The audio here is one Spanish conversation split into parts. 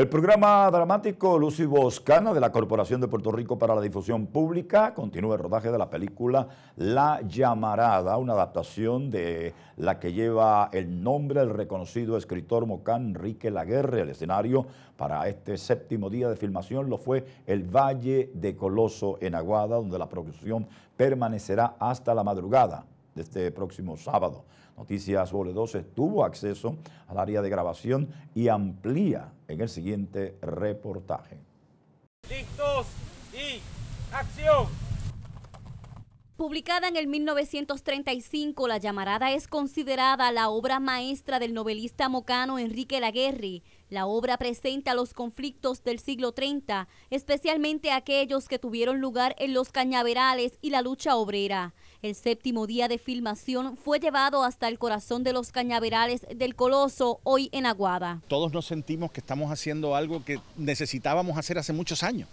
El programa dramático Lucy Boscano de la Corporación de Puerto Rico para la Difusión Pública continúa el rodaje de la película La Llamarada, una adaptación de la que lleva el nombre el reconocido escritor Mocán Enrique Laguerre. El escenario para este séptimo día de filmación lo fue el Valle de Coloso en Aguada, donde la producción permanecerá hasta la madrugada este próximo sábado. Noticias Vole tuvo tuvo acceso al área de grabación y amplía en el siguiente reportaje. Listos y acción. Publicada en el 1935, La Llamarada es considerada la obra maestra del novelista mocano Enrique Laguerri. La obra presenta los conflictos del siglo 30, especialmente aquellos que tuvieron lugar en los cañaverales y la lucha obrera. El séptimo día de filmación fue llevado hasta el corazón de los cañaverales del Coloso, hoy en Aguada. Todos nos sentimos que estamos haciendo algo que necesitábamos hacer hace muchos años,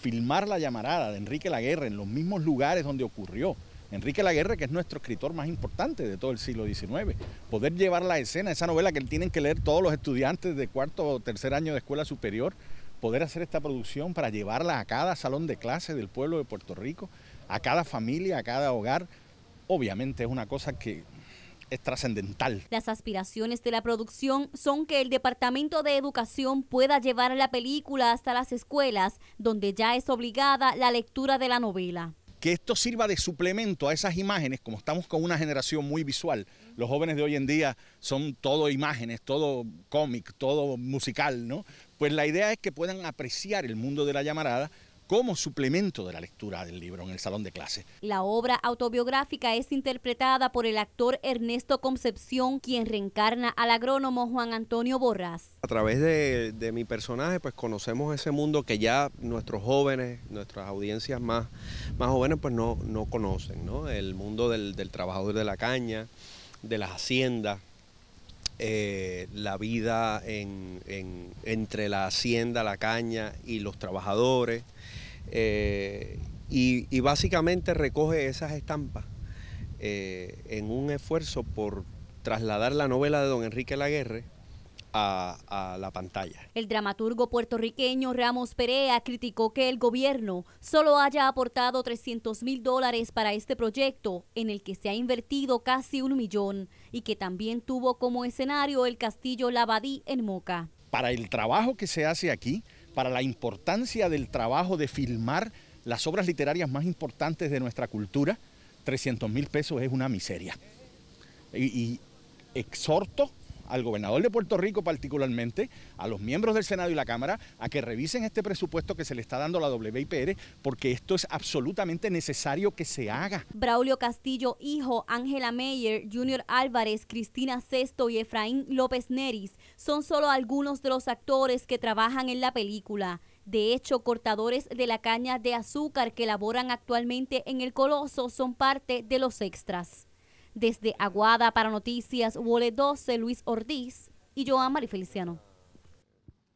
filmar la llamarada de Enrique Laguerre en los mismos lugares donde ocurrió. Enrique Laguerre, que es nuestro escritor más importante de todo el siglo XIX. Poder llevar la escena, esa novela que tienen que leer todos los estudiantes de cuarto o tercer año de escuela superior, poder hacer esta producción para llevarla a cada salón de clase del pueblo de Puerto Rico, a cada familia, a cada hogar, obviamente es una cosa que es trascendental. Las aspiraciones de la producción son que el Departamento de Educación pueda llevar la película hasta las escuelas, donde ya es obligada la lectura de la novela. Que esto sirva de suplemento a esas imágenes, como estamos con una generación muy visual, los jóvenes de hoy en día son todo imágenes, todo cómic, todo musical, ¿no? Pues la idea es que puedan apreciar el mundo de la llamarada como suplemento de la lectura del libro en el salón de clase. La obra autobiográfica es interpretada por el actor Ernesto Concepción, quien reencarna al agrónomo Juan Antonio Borras. A través de, mi personaje, pues conocemos ese mundo que ya nuestros jóvenes, nuestras audiencias más, más jóvenes, pues no, no conocen, ¿no? El mundo del, del trabajador de la caña, de las haciendas, eh, la vida entre la hacienda, la caña y los trabajadores. Eh, y, básicamente recoge esas estampas eh, en un esfuerzo por trasladar la novela de don Enrique Laguerre a, la pantalla. El dramaturgo puertorriqueño Ramos Perea criticó que el gobierno solo haya aportado 300 mil dólares para este proyecto, en el que se ha invertido casi un millón, y que también tuvo como escenario el castillo Labadí en Moca. Para el trabajo que se hace aquí, para la importancia del trabajo de filmar las obras literarias más importantes de nuestra cultura, 300 mil pesos es una miseria. y exhorto al gobernador de Puerto Rico particularmente, a los miembros del Senado y la Cámara, a que revisen este presupuesto que se le está dando a la WIPR, porque esto es absolutamente necesario que se haga. Braulio Castillo, hijo, Ángela Meyer, Junior Álvarez, Cristina Sesto y Efraín López Neris son solo algunos de los actores que trabajan en la película. De hecho, cortadores de la caña de azúcar que laboran actualmente en el Coloso son parte de los extras. Desde Aguada para Noticias, Wole 12, Luis Ordiz y Joan Marifeliciano. Feliciano.